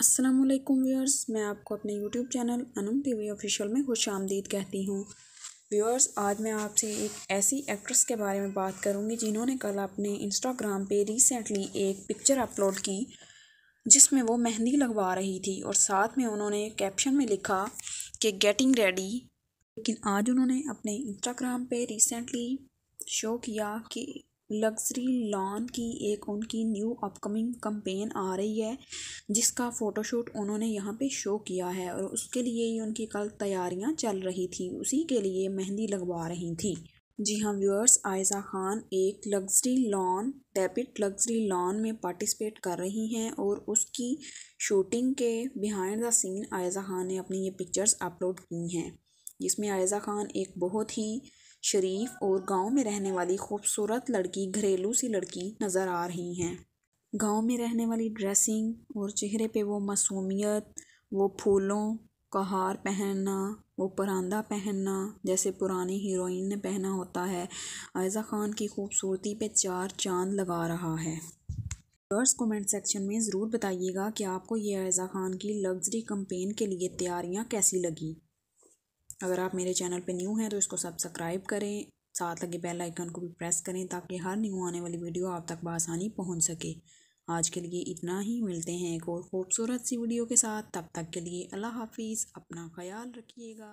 अस्सलाम वालेकुम व्यूअर्स मैं आपको अपने YouTube channel Anam T V official में खुश आमदीद कहती हूँ व्यूअर्स आज मैं आपसे एक ऐसी एक्ट्रेस के बारे में बात करूँगी जिन्होंने कल अपने इंस्टाग्राम पे रिसेंटली एक पिक्चर अपलोड की जिसमें वो मेहंदी लगवा रही थी और साथ में उन्होंने कैप्शन में लिखा कि गेटिंग रेडी लेकिन आज उन्होंने अपने इंस्टाग्राम पे रिसेंटली शो किया कि लग्जरी लॉन की एक उनकी न्यू अपकमिंग कंपेन आ रही है जिसका फोटोशूट उन्होंने यहाँ पे शो किया है और उसके लिए ही उनकी कल तैयारियाँ चल रही थी उसी के लिए मेहंदी लगवा रही थी जी हाँ व्यूअर्स आयजा खान एक लग्जरी लॉन डेपिट लग्जरी लॉन में पार्टिसिपेट कर रही हैं और उसकी शूटिंग के behind the scene Ayeza Khan ने अपनी ये पिक्चर्स अपलोड की हैं जिसमें आयजा खान एक बहुत ही शरीफ और गांव में रहने वाली खूबसूरत लड़की घरेलू सी लड़की नज़र आ रही हैं गाँव में रहने वाली ड्रेसिंग और चेहरे पे वो मासूमियत वो फूलों का हार पहनना वो परांदा पहनना जैसे पुरानी हीरोइन ने पहना होता है आयज़ा ख़ान की खूबसूरती पे चार चांद लगा रहा है व्यूअर्स कमेंट सेक्शन में ज़रूर बताइएगा कि आपको ये आयज़ा ख़ान की लग्जरी कंपेन के लिए तैयारियाँ कैसी लगी अगर आप मेरे चैनल पे न्यू हैं तो इसको सब्सक्राइब करें साथ लगे बेल आइकन को भी प्रेस करें ताकि हर न्यू आने वाली वीडियो आप तक बसानी पहुंच सके आज के लिए इतना ही मिलते हैं एक और खूबसूरत सी वीडियो के साथ तब तक के लिए अल्लाह हाफिज़ अपना ख्याल रखिएगा